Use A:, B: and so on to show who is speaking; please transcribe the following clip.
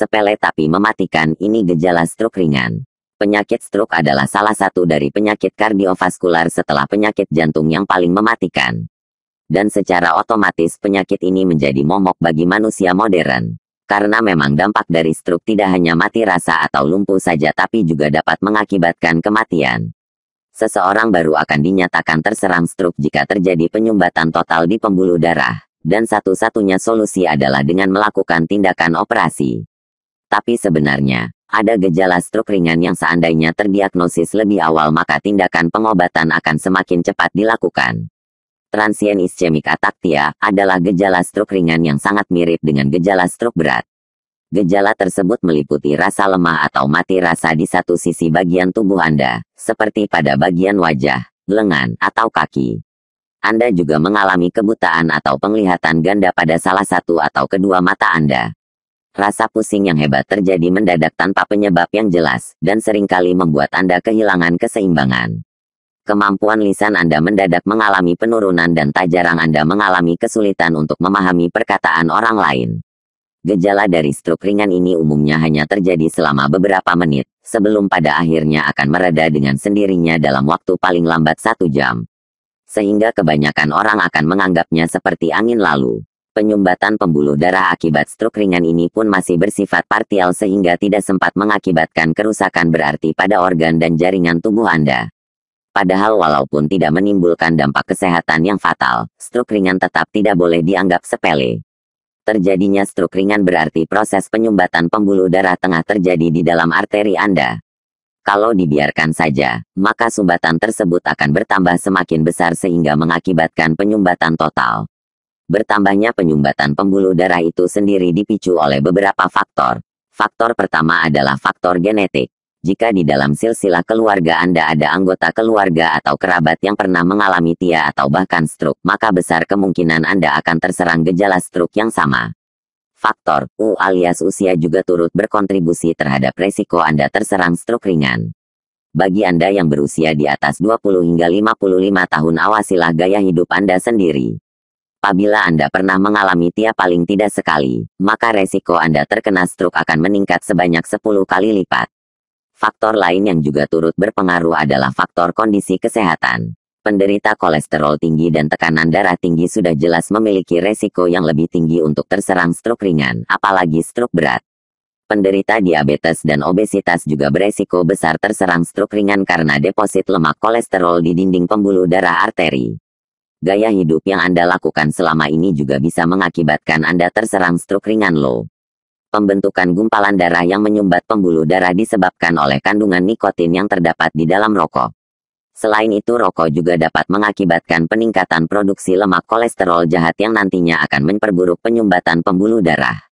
A: Sepele tapi mematikan ini gejala stroke ringan. Penyakit stroke adalah salah satu dari penyakit kardiovaskular setelah penyakit jantung yang paling mematikan. Dan secara otomatis penyakit ini menjadi momok bagi manusia modern. Karena memang dampak dari stroke tidak hanya mati rasa atau lumpuh saja tapi juga dapat mengakibatkan kematian. Seseorang baru akan dinyatakan terserang stroke jika terjadi penyumbatan total di pembuluh darah, dan satu-satunya solusi adalah dengan melakukan tindakan operasi. Tapi sebenarnya, ada gejala stroke ringan yang seandainya terdiagnosis lebih awal maka tindakan pengobatan akan semakin cepat dilakukan. Transient ischemic ataktia adalah gejala stroke ringan yang sangat mirip dengan gejala stroke berat. Gejala tersebut meliputi rasa lemah atau mati rasa di satu sisi bagian tubuh Anda, seperti pada bagian wajah, lengan, atau kaki. Anda juga mengalami kebutaan atau penglihatan ganda pada salah satu atau kedua mata Anda. Rasa pusing yang hebat terjadi mendadak tanpa penyebab yang jelas, dan seringkali membuat Anda kehilangan keseimbangan. Kemampuan lisan Anda mendadak mengalami penurunan dan tak jarang Anda mengalami kesulitan untuk memahami perkataan orang lain. Gejala dari stroke ringan ini umumnya hanya terjadi selama beberapa menit, sebelum pada akhirnya akan mereda dengan sendirinya dalam waktu paling lambat satu jam. Sehingga kebanyakan orang akan menganggapnya seperti angin lalu. Penyumbatan pembuluh darah akibat stroke ringan ini pun masih bersifat partial sehingga tidak sempat mengakibatkan kerusakan berarti pada organ dan jaringan tubuh Anda. Padahal walaupun tidak menimbulkan dampak kesehatan yang fatal, stroke ringan tetap tidak boleh dianggap sepele. Terjadinya stroke ringan berarti proses penyumbatan pembuluh darah tengah terjadi di dalam arteri Anda. Kalau dibiarkan saja, maka sumbatan tersebut akan bertambah semakin besar sehingga mengakibatkan penyumbatan total. Bertambahnya penyumbatan pembuluh darah itu sendiri dipicu oleh beberapa faktor. Faktor pertama adalah faktor genetik. Jika di dalam silsilah keluarga Anda ada anggota keluarga atau kerabat yang pernah mengalami TIA atau bahkan stroke, maka besar kemungkinan Anda akan terserang gejala stroke yang sama. Faktor U alias usia juga turut berkontribusi terhadap resiko Anda terserang stroke ringan. Bagi Anda yang berusia di atas 20 hingga 55 tahun awasilah gaya hidup Anda sendiri. Apabila Anda pernah mengalami tiap paling tidak sekali, maka resiko Anda terkena stroke akan meningkat sebanyak 10 kali lipat. Faktor lain yang juga turut berpengaruh adalah faktor kondisi kesehatan. Penderita kolesterol tinggi dan tekanan darah tinggi sudah jelas memiliki resiko yang lebih tinggi untuk terserang stroke ringan, apalagi stroke berat. Penderita diabetes dan obesitas juga beresiko besar terserang stroke ringan karena deposit lemak kolesterol di dinding pembuluh darah arteri. Gaya hidup yang Anda lakukan selama ini juga bisa mengakibatkan Anda terserang stroke ringan low. Pembentukan gumpalan darah yang menyumbat pembuluh darah disebabkan oleh kandungan nikotin yang terdapat di dalam rokok. Selain itu rokok juga dapat mengakibatkan peningkatan produksi lemak kolesterol jahat yang nantinya akan memperburuk penyumbatan pembuluh darah.